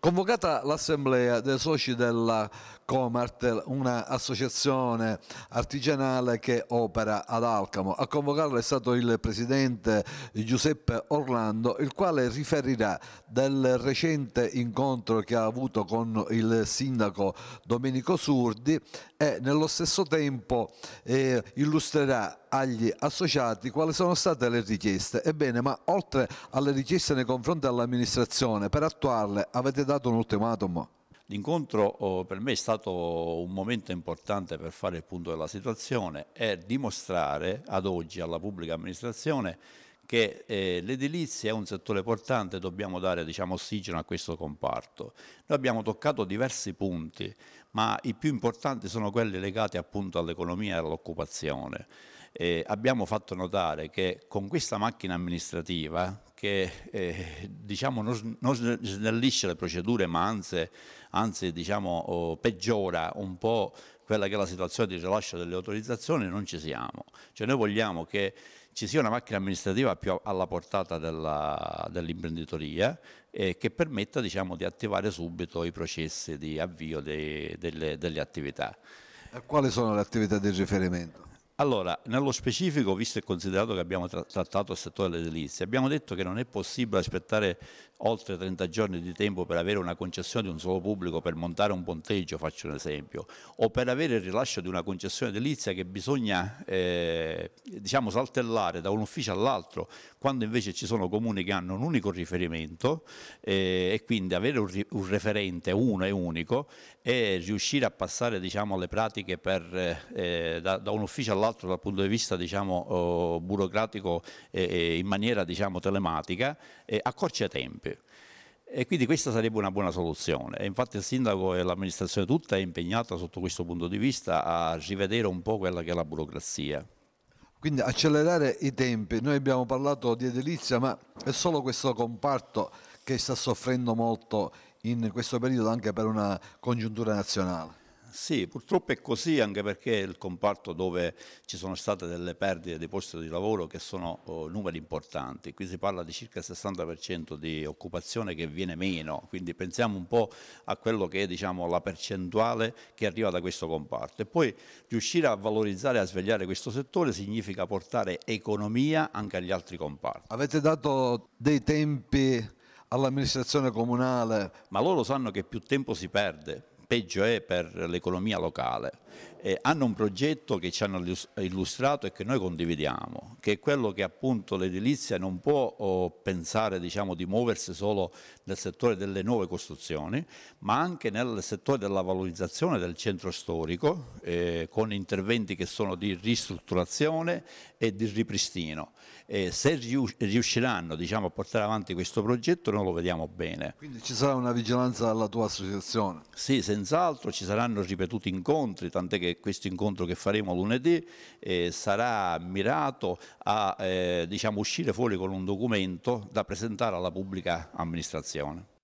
Convocata l'assemblea dei soci della Comartel, un'associazione artigianale che opera ad Alcamo, a convocarla è stato il presidente Giuseppe Orlando, il quale riferirà del recente incontro che ha avuto con il sindaco Domenico Surdi e nello stesso tempo eh, illustrerà agli associati quali sono state le richieste. Ebbene, ma oltre alle richieste nei confronti dell'amministrazione, per attuarle avete dato un ultimatum. L'incontro oh, per me è stato un momento importante per fare il punto della situazione e dimostrare ad oggi alla pubblica amministrazione che eh, l'edilizia è un settore importante, dobbiamo dare diciamo, ossigeno a questo comparto. Noi abbiamo toccato diversi punti, ma i più importanti sono quelli legati appunto all'economia e all'occupazione. Eh, abbiamo fatto notare che con questa macchina amministrativa che eh, diciamo, non, non, snellisce le procedure ma anzi, anzi diciamo, oh, peggiora un po' quella che è la situazione di rilascio delle autorizzazioni, non ci siamo. Cioè noi vogliamo che ci sia una macchina amministrativa più alla portata dell'imprenditoria dell eh, che permetta diciamo, di attivare subito i processi di avvio dei, delle, delle attività. Eh, quali sono le attività di riferimento? Allora, nello specifico, visto e considerato che abbiamo trattato il settore dell'edilizia, abbiamo detto che non è possibile aspettare oltre 30 giorni di tempo per avere una concessione di un solo pubblico, per montare un ponteggio, faccio un esempio, o per avere il rilascio di una concessione edilizia che bisogna eh, diciamo, saltellare da un ufficio all'altro, quando invece ci sono comuni che hanno un unico riferimento eh, e quindi avere un, un, referente uno e unico e riuscire a passare diciamo, alle pratiche per, eh, da, da un ufficio all'altro l'altro dal punto di vista diciamo, eh, burocratico in maniera diciamo, telematica, accorcia i tempi. E quindi questa sarebbe una buona soluzione. infatti il sindaco e l'amministrazione tutta è impegnata sotto questo punto di vista a rivedere un po' quella che è la burocrazia. Quindi accelerare i tempi. Noi abbiamo parlato di edilizia, ma è solo questo comparto che sta soffrendo molto in questo periodo anche per una congiuntura nazionale. Sì, purtroppo è così anche perché è il comparto dove ci sono state delle perdite di posti di lavoro che sono oh, numeri importanti, qui si parla di circa il 60% di occupazione che viene meno, quindi pensiamo un po' a quello che è diciamo, la percentuale che arriva da questo comparto e poi riuscire a valorizzare e a svegliare questo settore significa portare economia anche agli altri comparti. Avete dato dei tempi all'amministrazione comunale? Ma loro sanno che più tempo si perde peggio è per l'economia locale. Eh, hanno un progetto che ci hanno illustrato e che noi condividiamo, che è quello che appunto l'edilizia non può oh, pensare diciamo, di muoversi solo nel settore delle nuove costruzioni, ma anche nel settore della valorizzazione del centro storico, eh, con interventi che sono di ristrutturazione e di ripristino. Eh, se riusciranno diciamo, a portare avanti questo progetto noi lo vediamo bene. Quindi ci sarà una vigilanza alla tua associazione? Sì, senza senz'altro, ci saranno ripetuti incontri, tant'è che questo incontro che faremo lunedì eh, sarà mirato a eh, diciamo, uscire fuori con un documento da presentare alla pubblica amministrazione.